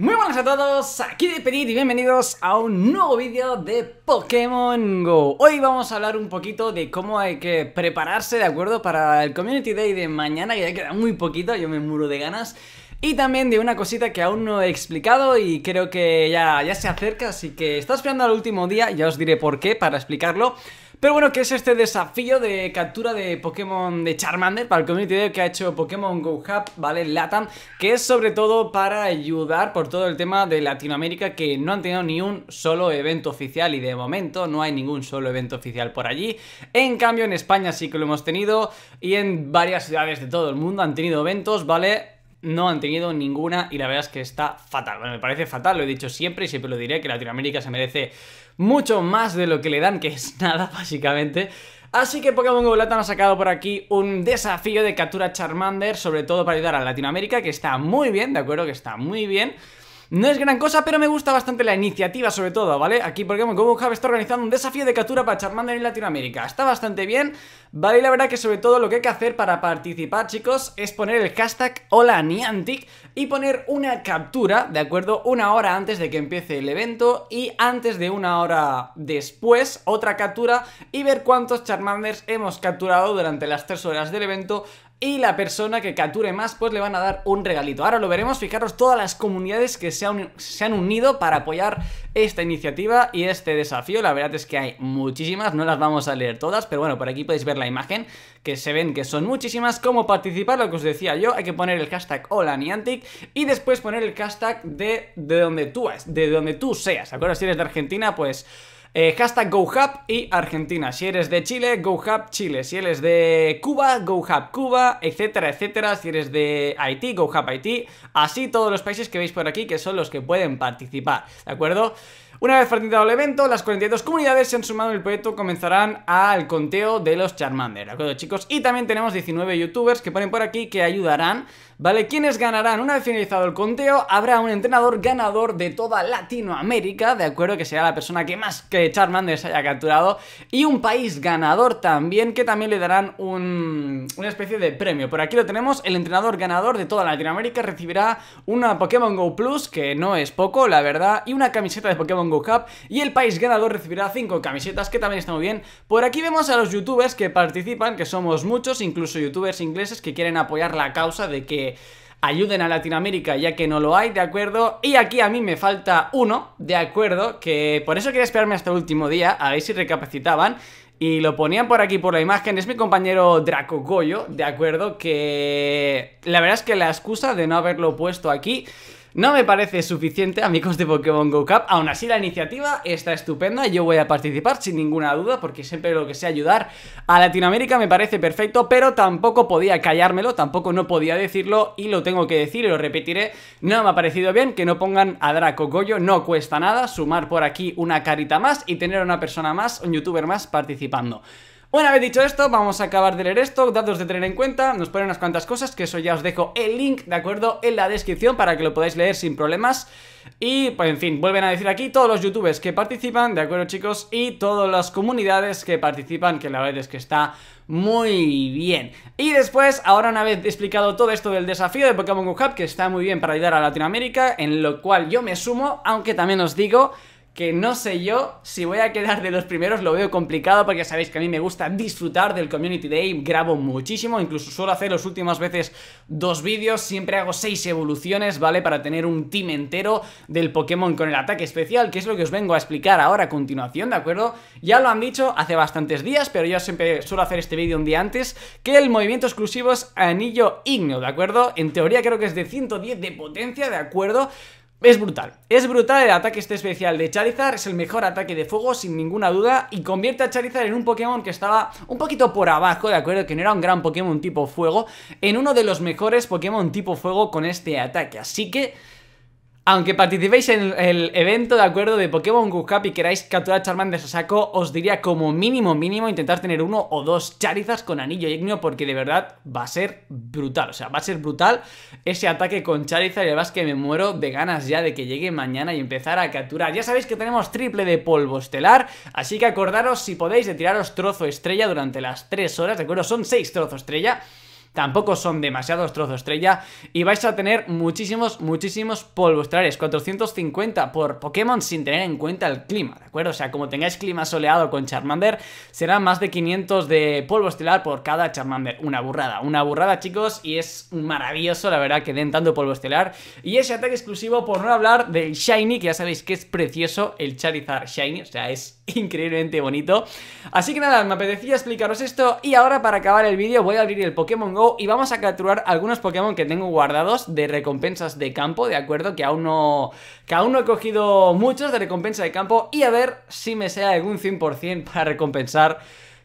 Muy buenas a todos, aquí de Petit y bienvenidos a un nuevo vídeo de Pokémon GO Hoy vamos a hablar un poquito de cómo hay que prepararse, ¿de acuerdo? Para el Community Day de mañana, que ya queda muy poquito, yo me muro de ganas y también de una cosita que aún no he explicado y creo que ya, ya se acerca, así que está esperando al último día, ya os diré por qué para explicarlo pero bueno, ¿qué es este desafío de captura de Pokémon de Charmander para el community de que ha hecho Pokémon Go Hub, ¿vale? Latam, que es sobre todo para ayudar por todo el tema de Latinoamérica que no han tenido ni un solo evento oficial y de momento no hay ningún solo evento oficial por allí. En cambio, en España sí que lo hemos tenido y en varias ciudades de todo el mundo han tenido eventos, ¿vale? no han tenido ninguna y la verdad es que está fatal. Bueno, me parece fatal, lo he dicho siempre y siempre lo diré, que Latinoamérica se merece mucho más de lo que le dan, que es nada básicamente. Así que Pokémon Go ha sacado por aquí un desafío de captura Charmander, sobre todo para ayudar a Latinoamérica, que está muy bien, ¿de acuerdo? Que está muy bien. No es gran cosa, pero me gusta bastante la iniciativa sobre todo, ¿vale? Aquí Pokémon como Hub está organizando un desafío de captura para Charmander en Latinoamérica. Está bastante bien, ¿vale? Y la verdad que sobre todo lo que hay que hacer para participar, chicos, es poner el hashtag HolaNiantic y poner una captura, ¿de acuerdo? Una hora antes de que empiece el evento y antes de una hora después otra captura y ver cuántos Charmanders hemos capturado durante las tres horas del evento y la persona que capture más pues le van a dar un regalito. Ahora lo veremos, fijaros todas las comunidades que se han, se han, unido para apoyar esta iniciativa y este desafío. La verdad es que hay muchísimas, no las vamos a leer todas, pero bueno, por aquí podéis ver la imagen que se ven que son muchísimas. Cómo participar, lo que os decía yo, hay que poner el hashtag hola Niantic y después poner el hashtag de, de donde tú de donde tú seas, ¿de acuerdo? Si eres de Argentina, pues eh, hashtag GoHub y Argentina. Si eres de Chile, GoHub Chile. Si eres de Cuba, GoHub Cuba, etcétera, etcétera. Si eres de Haití, GoHub Haití. Así todos los países que veis por aquí que son los que pueden participar, ¿de acuerdo? Una vez finalizado el evento, las 42 comunidades se han sumado el proyecto comenzarán al conteo de los Charmander, ¿de acuerdo chicos? Y también tenemos 19 youtubers que ponen por aquí que ayudarán ¿vale? Quienes ganarán una vez finalizado el conteo, habrá un entrenador ganador de toda Latinoamérica, ¿de acuerdo? Que sea la persona que más que Charmander haya capturado, y un país ganador también, que también le darán un, una especie de premio. Por aquí lo tenemos, el entrenador ganador de toda Latinoamérica recibirá una Pokémon Go Plus, que no es poco, la verdad, y una camiseta de Pokémon Go Cup, y el país ganador recibirá cinco camisetas, que también está muy bien. Por aquí vemos a los youtubers que participan, que somos muchos, incluso youtubers ingleses que quieren apoyar la causa de que ayuden a Latinoamérica ya que no lo hay, ¿de acuerdo? Y aquí a mí me falta uno, ¿de acuerdo? Que por eso quería esperarme hasta el último día, a ver si recapacitaban. Y lo ponían por aquí por la imagen, es mi compañero Draco Goyo, ¿de acuerdo? Que la verdad es que la excusa de no haberlo puesto aquí no me parece suficiente, amigos de Pokémon Go Cup. Aún así, la iniciativa está estupenda. Yo voy a participar sin ninguna duda, porque siempre lo que sea ayudar a Latinoamérica me parece perfecto, pero tampoco podía callármelo, tampoco no podía decirlo y lo tengo que decir y lo repetiré. No me ha parecido bien que no pongan a Draco Goyo, no cuesta nada sumar por aquí una carita más y tener a una persona más, un youtuber más participando. Una vez dicho esto, vamos a acabar de leer esto, datos de tener en cuenta, nos ponen unas cuantas cosas, que eso ya os dejo el link, ¿de acuerdo? En la descripción para que lo podáis leer sin problemas. Y, pues, en fin, vuelven a decir aquí todos los youtubers que participan, ¿de acuerdo, chicos? Y todas las comunidades que participan, que la verdad es que está muy bien. Y después, ahora una vez explicado todo esto del desafío de Pokémon Go Hub, que está muy bien para ayudar a Latinoamérica, en lo cual yo me sumo, aunque también os digo que no sé yo si voy a quedar de los primeros, lo veo complicado porque sabéis que a mí me gusta disfrutar del Community Day, grabo muchísimo, incluso suelo hacer los últimas veces dos vídeos, siempre hago seis evoluciones, ¿vale? Para tener un team entero del Pokémon con el ataque especial, que es lo que os vengo a explicar ahora a continuación, ¿de acuerdo? Ya lo han dicho hace bastantes días, pero yo siempre suelo hacer este vídeo un día antes, que el movimiento exclusivo es Anillo Igneo, ¿de acuerdo? En teoría creo que es de 110 de potencia, ¿de acuerdo? Es brutal, es brutal el ataque este especial de Charizard, es el mejor ataque de fuego sin ninguna duda y convierte a Charizard en un Pokémon que estaba un poquito por abajo, de acuerdo, que no era un gran Pokémon tipo fuego, en uno de los mejores Pokémon tipo fuego con este ataque, así que aunque participéis en el evento, ¿de acuerdo? De Pokémon Go y queráis capturar Charmander a saco, os diría como mínimo, mínimo, intentar tener uno o dos Charizas con anillo ignio, porque de verdad va a ser brutal. O sea, va a ser brutal ese ataque con charizas Y además que me muero de ganas ya de que llegue mañana y empezar a capturar. Ya sabéis que tenemos triple de polvo estelar, así que acordaros si podéis de tiraros trozo estrella durante las 3 horas, ¿de acuerdo? Son 6 trozos estrella tampoco son demasiados trozos estrella y vais a tener muchísimos, muchísimos polvos estelares 450 por Pokémon sin tener en cuenta el clima, ¿de acuerdo? O sea, como tengáis clima soleado con Charmander, será más de 500 de polvo estelar por cada Charmander. Una burrada, una burrada, chicos, y es maravilloso, la verdad, que den tanto polvo estelar. Y ese ataque exclusivo, por no hablar del Shiny, que ya sabéis que es precioso, el Charizard Shiny, o sea, es increíblemente bonito. Así que nada, me apetecía explicaros esto y ahora para acabar el vídeo voy a abrir el Pokémon GO y vamos a capturar algunos Pokémon que tengo guardados de recompensas de campo, ¿de acuerdo? Que aún no, que aún no he cogido muchos de recompensa de campo y a ver si me sea algún 100% para recompensar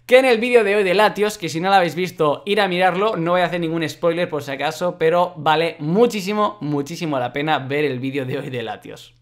que en el vídeo de hoy de Latios, que si no lo habéis visto, ir a mirarlo, no voy a hacer ningún spoiler por si acaso, pero vale muchísimo, muchísimo la pena ver el vídeo de hoy de Latios.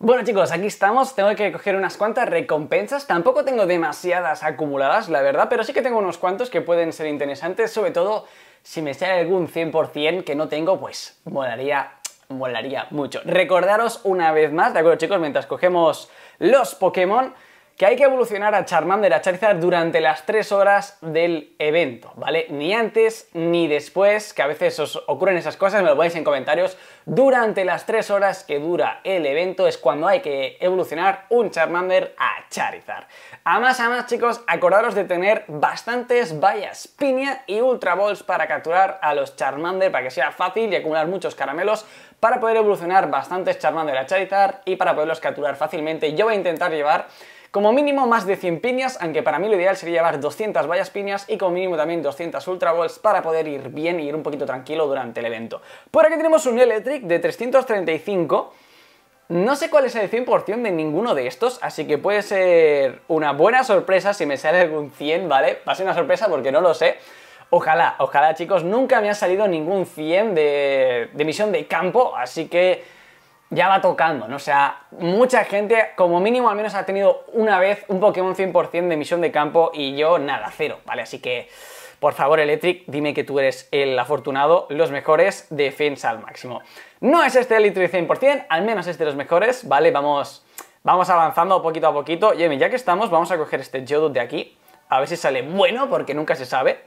Bueno chicos, aquí estamos, tengo que coger unas cuantas recompensas, tampoco tengo demasiadas acumuladas, la verdad, pero sí que tengo unos cuantos que pueden ser interesantes, sobre todo si me sale algún 100% que no tengo, pues molaría, molaría mucho. Recordaros una vez más, ¿de acuerdo chicos? Mientras cogemos los Pokémon, que hay que evolucionar a Charmander, a Charizard durante las 3 horas del evento, ¿vale? Ni antes ni después, que a veces os ocurren esas cosas, me lo ponéis en comentarios. Durante las 3 horas que dura el evento es cuando hay que evolucionar un Charmander a Charizard. A más a más, chicos, acordaros de tener bastantes vallas piña y Ultra Balls para capturar a los Charmander para que sea fácil y acumular muchos caramelos para poder evolucionar bastantes Charmander a Charizard y para poderlos capturar fácilmente. Yo voy a intentar llevar como mínimo más de 100 piñas, aunque para mí lo ideal sería llevar 200 vallas piñas y como mínimo también 200 Ultra Balls para poder ir bien y ir un poquito tranquilo durante el evento. Por aquí tenemos un Electric de 335 no sé cuál es el 100% de ninguno de estos, así que puede ser una buena sorpresa si me sale algún 100, ¿vale? Va a ser una sorpresa porque no lo sé. Ojalá, ojalá chicos, nunca me ha salido ningún 100 de, de misión de campo, así que ya va tocando, ¿no? O sea, mucha gente, como mínimo, al menos ha tenido una vez un Pokémon 100% de misión de campo y yo nada, cero, ¿vale? Así que, por favor, Electric, dime que tú eres el afortunado, los mejores, defensa al máximo. No es este Electric 100%, al menos este de los mejores, ¿vale? Vamos, vamos avanzando poquito a poquito. Y ya que estamos, vamos a coger este Geodude de aquí, a ver si sale bueno, porque nunca se sabe.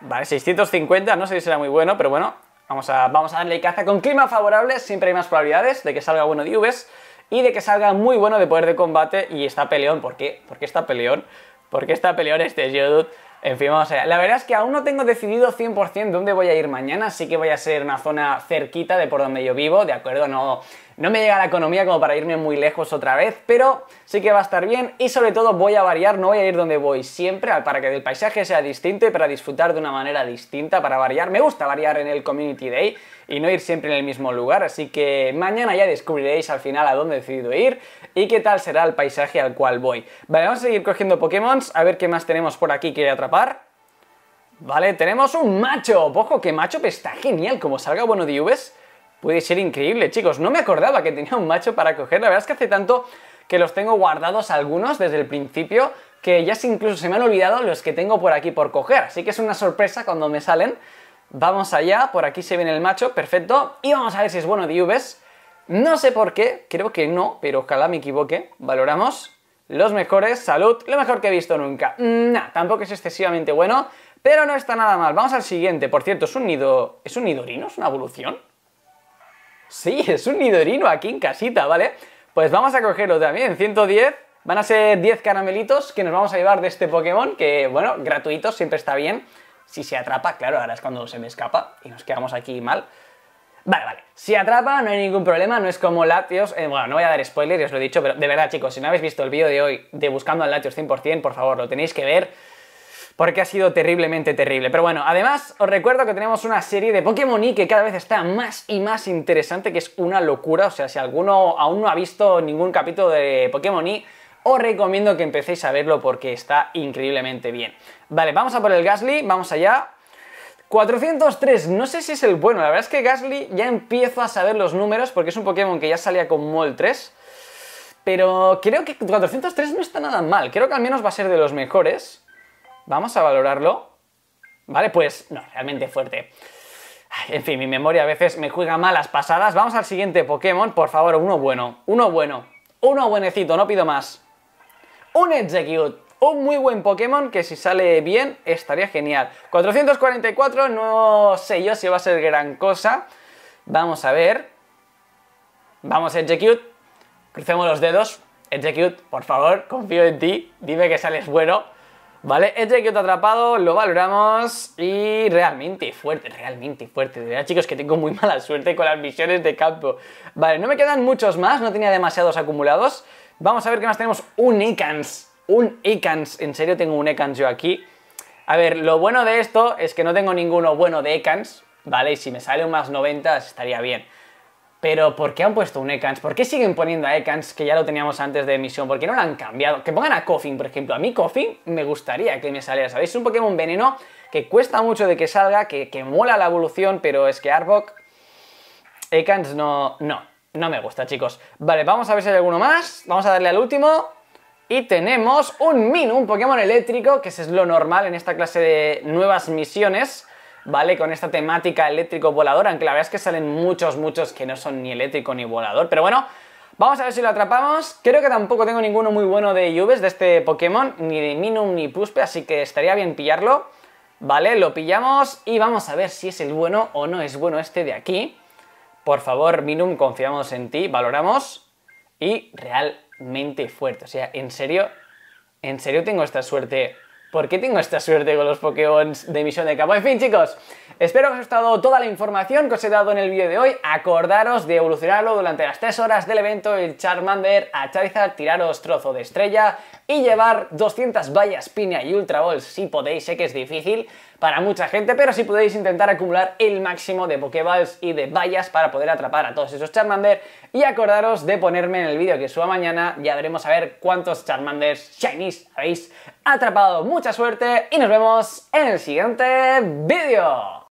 Vale, 650, no sé si será muy bueno, pero bueno, Vamos a, vamos a darle caza. Con clima favorable siempre hay más probabilidades de que salga bueno de UVs y de que salga muy bueno de poder de combate y está peleón. ¿Por qué? ¿Por qué está peleón? ¿Por qué está peleón este Geodude? En fin, vamos allá. La verdad es que aún no tengo decidido 100% dónde voy a ir mañana, así que voy a ser una zona cerquita de por donde yo vivo, ¿de acuerdo? No, no me llega la economía como para irme muy lejos otra vez, pero sí que va a estar bien y sobre todo voy a variar, no voy a ir donde voy siempre para que el paisaje sea distinto y para disfrutar de una manera distinta, para variar. Me gusta variar en el Community Day y no ir siempre en el mismo lugar, así que mañana ya descubriréis al final a dónde he decidido ir y qué tal será el paisaje al cual voy. Vale, vamos a seguir cogiendo Pokémon, a ver qué más tenemos por aquí que atrapar. Vale, tenemos un macho. Ojo, que macho está genial. Como salga bueno de UVs, puede ser increíble, chicos. No me acordaba que tenía un macho para coger, la verdad es que hace tanto que los tengo guardados algunos desde el principio, que ya incluso se me han olvidado los que tengo por aquí por coger, así que es una sorpresa cuando me salen. Vamos allá, por aquí se ve el macho, perfecto, y vamos a ver si es bueno de UVs. No sé por qué, creo que no, pero ojalá me equivoque. Valoramos los mejores, salud, lo mejor que he visto nunca. Mm, nah, tampoco es excesivamente bueno, pero no está nada mal. Vamos al siguiente, por cierto, es un nido... ¿es un nidorino? ¿Es una evolución? Sí, es un nidorino aquí en casita, ¿vale? Pues vamos a cogerlo también, 110. Van a ser 10 caramelitos que nos vamos a llevar de este Pokémon, que, bueno, gratuito, siempre está bien. Si se atrapa, claro, ahora es cuando se me escapa y nos quedamos aquí mal. Vale, vale. Si atrapa, no hay ningún problema, no es como Latios. Eh, bueno, no voy a dar spoiler, ya os lo he dicho, pero de verdad, chicos, si no habéis visto el vídeo de hoy de Buscando al Latios 100%, por favor, lo tenéis que ver porque ha sido terriblemente terrible. Pero bueno, además os recuerdo que tenemos una serie de Pokémon y que cada vez está más y más interesante, que es una locura. O sea, si alguno aún no ha visto ningún capítulo de Pokémon y os recomiendo que empecéis a verlo porque está increíblemente bien. Vale, vamos a por el Gasly, vamos allá. 403, no sé si es el bueno, la verdad es que Gasly ya empieza a saber los números porque es un Pokémon que ya salía con Mol 3, pero creo que 403 no está nada mal, creo que al menos va a ser de los mejores. Vamos a valorarlo. Vale, pues no, realmente fuerte. En fin, mi memoria a veces me juega malas pasadas. Vamos al siguiente Pokémon, por favor, uno bueno, uno bueno, uno buenecito, no pido más. Un Execute, un muy buen Pokémon que si sale bien estaría genial. 444, no sé yo si va a ser gran cosa. Vamos a ver. Vamos, Execute. Crucemos los dedos. Execute, por favor, confío en ti. Dime que sales bueno. ¿Vale? Este que otro atrapado lo valoramos y realmente fuerte, realmente fuerte. De verdad, chicos, que tengo muy mala suerte con las misiones de campo. Vale, no me quedan muchos más, no tenía demasiados acumulados. Vamos a ver qué más tenemos. Un Ekans, un Ekans. En serio tengo un Ekans yo aquí. A ver, lo bueno de esto es que no tengo ninguno bueno de Ekans, ¿vale? Y si me sale un más 90 estaría bien. Pero ¿por qué han puesto un Ekans? ¿Por qué siguen poniendo a Ekans que ya lo teníamos antes de misión? ¿Por qué no lo han cambiado? Que pongan a Coffin, por ejemplo. A mí Coffin me gustaría que me saliera, ¿sabéis? Es un Pokémon veneno que cuesta mucho de que salga, que, que mola la evolución, pero es que Arbok... Ekans no... no, no me gusta, chicos. Vale, vamos a ver si hay alguno más. Vamos a darle al último. Y tenemos un Min, un Pokémon eléctrico, que es lo normal en esta clase de nuevas misiones ¿vale? Con esta temática eléctrico-volador, aunque la verdad es que salen muchos, muchos que no son ni eléctrico ni volador, pero bueno... Vamos a ver si lo atrapamos. Creo que tampoco tengo ninguno muy bueno de Yuves de este Pokémon, ni de Minum ni Puspe, así que estaría bien pillarlo. Vale, lo pillamos y vamos a ver si es el bueno o no es bueno este de aquí. Por favor, Minum, confiamos en ti, valoramos. Y realmente fuerte, o sea, en serio, en serio tengo esta suerte ¿Por qué tengo esta suerte con los Pokémon de misión de campo? En fin, chicos, espero que os haya gustado toda la información que os he dado en el vídeo de hoy. Acordaros de evolucionarlo durante las 3 horas del evento, el Charmander, a Charizard, tiraros trozo de estrella y llevar 200 vallas piña y Ultra Balls si podéis, sé que es difícil, para mucha gente, pero si podéis intentar acumular el máximo de Pokéballs y de vallas para poder atrapar a todos esos Charmander y acordaros de ponerme en el vídeo que suba mañana, ya veremos a ver cuántos Charmanders Shinies habéis atrapado. Mucha suerte y nos vemos en el siguiente vídeo.